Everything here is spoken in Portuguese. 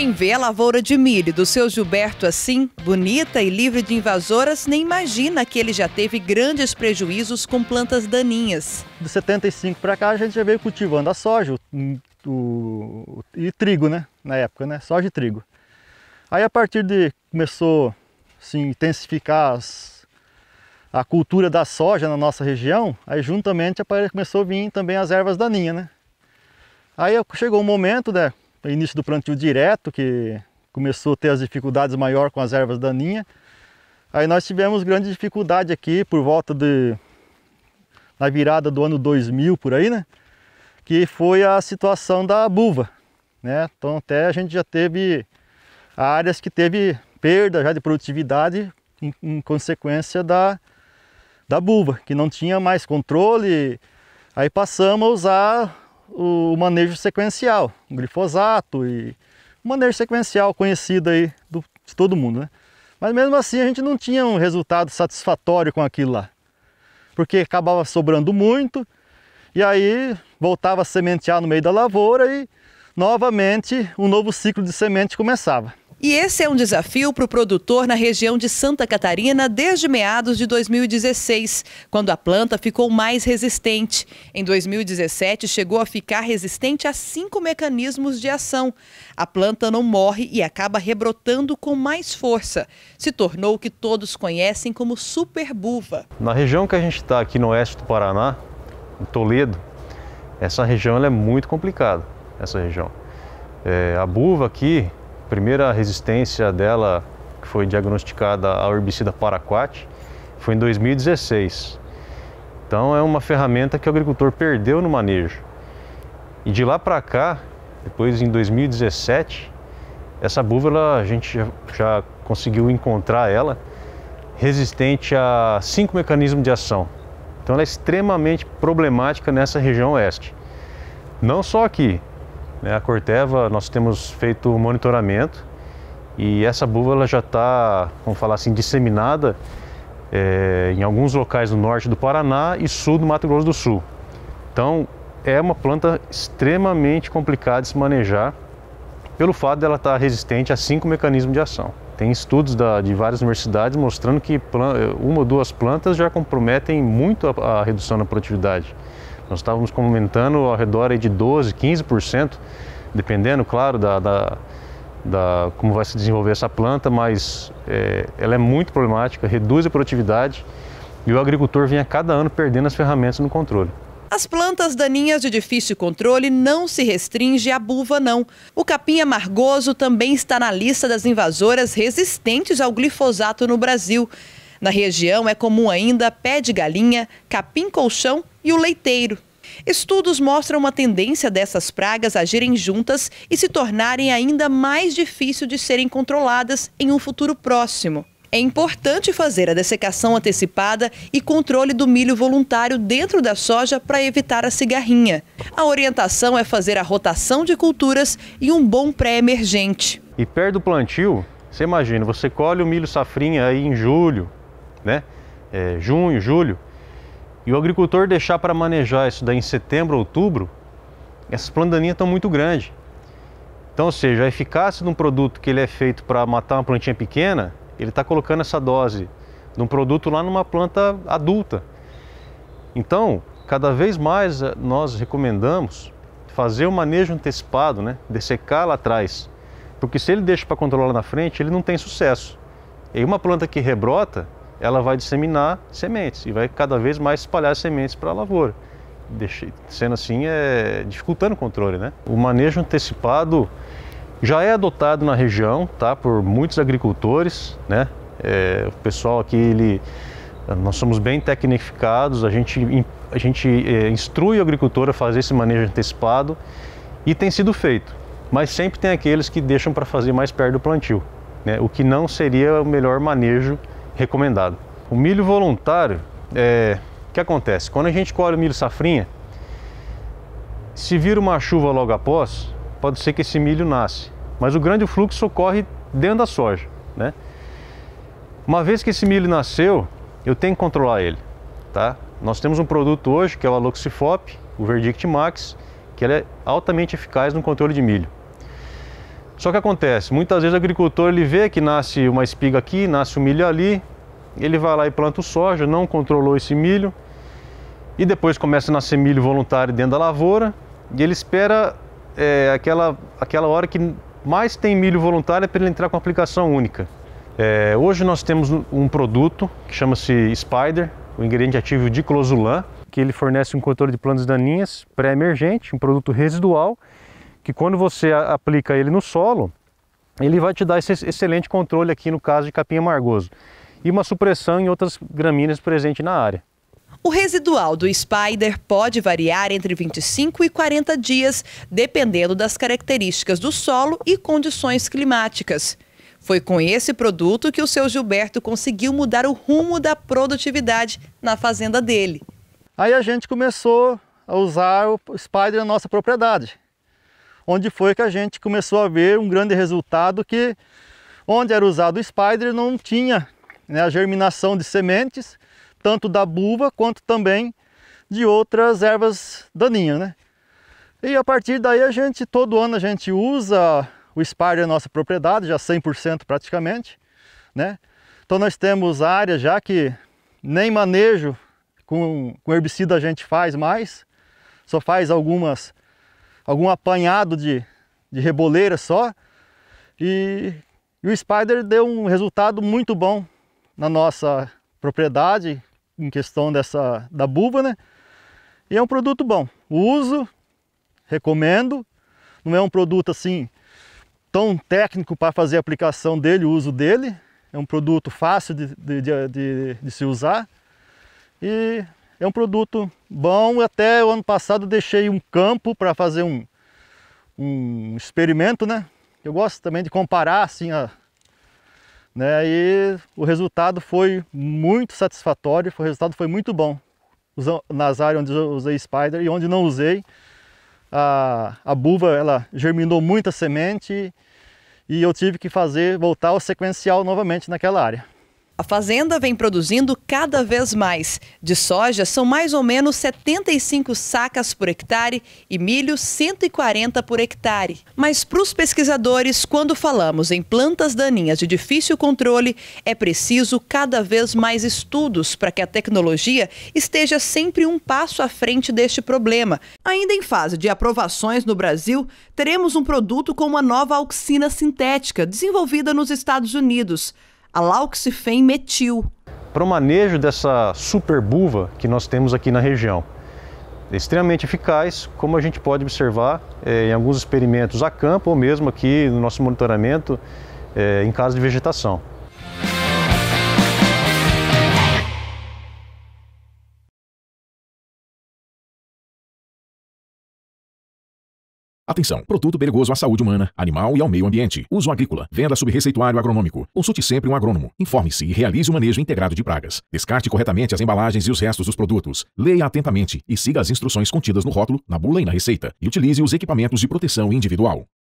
Quem vê a lavoura de milho do seu Gilberto assim, bonita e livre de invasoras, nem imagina que ele já teve grandes prejuízos com plantas daninhas. Do 75 para cá a gente já veio cultivando a soja o, o, e trigo, né? Na época, né? Soja e trigo. Aí a partir de começou assim, intensificar as, a cultura da soja na nossa região, aí juntamente começou a vir também as ervas daninhas, né? Aí chegou um momento, né? início do plantio direto, que começou a ter as dificuldades maior com as ervas daninhas. Aí nós tivemos grande dificuldade aqui por volta de na virada do ano 2000 por aí, né? Que foi a situação da buva, né? Então até a gente já teve áreas que teve perda já de produtividade em, em consequência da da buva, que não tinha mais controle. Aí passamos a usar o manejo sequencial, o glifosato e o manejo sequencial conhecido aí do, de todo mundo, né? Mas mesmo assim a gente não tinha um resultado satisfatório com aquilo lá, porque acabava sobrando muito e aí voltava a sementear no meio da lavoura e novamente um novo ciclo de semente começava. E esse é um desafio para o produtor na região de Santa Catarina desde meados de 2016, quando a planta ficou mais resistente. Em 2017, chegou a ficar resistente a cinco mecanismos de ação. A planta não morre e acaba rebrotando com mais força. Se tornou o que todos conhecem como superbuva. Na região que a gente está aqui no oeste do Paraná, em Toledo, essa região é muito complicada, essa região. É, a buva aqui, primeira resistência dela, que foi diagnosticada ao herbicida paraquat, foi em 2016. Então é uma ferramenta que o agricultor perdeu no manejo. E de lá para cá, depois em 2017, essa búlvula a gente já, já conseguiu encontrar ela resistente a cinco mecanismos de ação. Então ela é extremamente problemática nessa região oeste. Não só aqui, né? A Corteva, nós temos feito monitoramento e essa buva já está, vamos falar assim, disseminada é, em alguns locais do norte do Paraná e sul do Mato Grosso do Sul. Então, é uma planta extremamente complicada de se manejar pelo fato dela estar tá resistente a cinco mecanismos de ação. Tem estudos da, de várias universidades mostrando que eh, uma ou duas plantas já comprometem muito a, a redução na produtividade. Nós estávamos comentando ao redor de 12%, 15%, dependendo, claro, da, da, da, como vai se desenvolver essa planta, mas é, ela é muito problemática, reduz a produtividade e o agricultor vem a cada ano perdendo as ferramentas no controle. As plantas daninhas de difícil controle não se restringe à buva, não. O capim amargoso também está na lista das invasoras resistentes ao glifosato no Brasil. Na região é comum ainda pé de galinha, capim colchão e o leiteiro. Estudos mostram uma tendência dessas pragas agirem juntas e se tornarem ainda mais difícil de serem controladas em um futuro próximo. É importante fazer a dessecação antecipada e controle do milho voluntário dentro da soja para evitar a cigarrinha. A orientação é fazer a rotação de culturas e um bom pré-emergente. E perto do plantio, você imagina, você colhe o milho safrinha aí em julho, né? É, junho, julho e o agricultor deixar para manejar isso daí em setembro, outubro, essas plantaninhas estão muito grandes. Então, ou seja, a eficácia de um produto que ele é feito para matar uma plantinha pequena, ele está colocando essa dose de um produto lá numa planta adulta. Então, cada vez mais eh, nós recomendamos fazer o manejo antecipado, né? dessecar lá atrás. Porque se ele deixa para controlar lá na frente, ele não tem sucesso. E uma planta que rebrota, ela vai disseminar sementes e vai cada vez mais espalhar sementes para a lavoura. Deixe, sendo assim, é, dificultando o controle. Né? O manejo antecipado já é adotado na região tá, por muitos agricultores. Né? É, o pessoal aqui, ele, nós somos bem tecnificados, a gente, a gente é, instrui o agricultor a fazer esse manejo antecipado e tem sido feito. Mas sempre tem aqueles que deixam para fazer mais perto do plantio, né? o que não seria o melhor manejo recomendado. O milho voluntário, é, o que acontece? Quando a gente colhe o milho safrinha, se vira uma chuva logo após, pode ser que esse milho nasce. Mas o grande fluxo ocorre dentro da soja. Né? Uma vez que esse milho nasceu, eu tenho que controlar ele. Tá? Nós temos um produto hoje que é o Aloxifop, o Verdict Max, que é altamente eficaz no controle de milho. Só que acontece, muitas vezes o agricultor ele vê que nasce uma espiga aqui, nasce um milho ali, ele vai lá e planta o soja, não controlou esse milho, e depois começa a nascer milho voluntário dentro da lavoura, e ele espera é, aquela, aquela hora que mais tem milho voluntário é para ele entrar com aplicação única. É, hoje nós temos um produto que chama-se Spider, o ingrediente ativo diclosulan, que ele fornece um controle de plantas daninhas pré-emergente, um produto residual, que quando você aplica ele no solo, ele vai te dar esse excelente controle aqui no caso de capim amargoso. E uma supressão em outras gramíneas presentes na área. O residual do spider pode variar entre 25 e 40 dias, dependendo das características do solo e condições climáticas. Foi com esse produto que o seu Gilberto conseguiu mudar o rumo da produtividade na fazenda dele. Aí a gente começou a usar o Spider na nossa propriedade onde foi que a gente começou a ver um grande resultado que onde era usado o spider não tinha né, a germinação de sementes, tanto da buva quanto também de outras ervas daninhas. Né? E a partir daí a gente, todo ano a gente usa o spider na nossa propriedade, já 100% praticamente. Né? Então nós temos áreas já que nem manejo com, com herbicida a gente faz mais, só faz algumas algum apanhado de, de reboleira só. E, e o Spider deu um resultado muito bom na nossa propriedade, em questão dessa da buva né? E é um produto bom. Uso, recomendo. Não é um produto assim tão técnico para fazer a aplicação dele, o uso dele. É um produto fácil de, de, de, de, de se usar. E é um produto bom, até o ano passado deixei um campo para fazer um, um experimento, né? Eu gosto também de comparar assim a, né? E o resultado foi muito satisfatório, o resultado foi muito bom. Nas áreas onde eu usei Spider e onde não usei, a, a buva ela germinou muita semente e eu tive que fazer voltar o sequencial novamente naquela área. A fazenda vem produzindo cada vez mais. De soja, são mais ou menos 75 sacas por hectare e milho, 140 por hectare. Mas para os pesquisadores, quando falamos em plantas daninhas de difícil controle, é preciso cada vez mais estudos para que a tecnologia esteja sempre um passo à frente deste problema. Ainda em fase de aprovações no Brasil, teremos um produto com uma nova auxina sintética, desenvolvida nos Estados Unidos alauxifem metil. Para o manejo dessa superbuva que nós temos aqui na região. É extremamente eficaz, como a gente pode observar é, em alguns experimentos a campo ou mesmo aqui no nosso monitoramento é, em caso de vegetação. Atenção! Produto perigoso à saúde humana, animal e ao meio ambiente. Uso agrícola. Venda sob receituário agronômico. Consulte sempre um agrônomo. Informe-se e realize o manejo integrado de pragas. Descarte corretamente as embalagens e os restos dos produtos. Leia atentamente e siga as instruções contidas no rótulo, na bula e na receita. E utilize os equipamentos de proteção individual.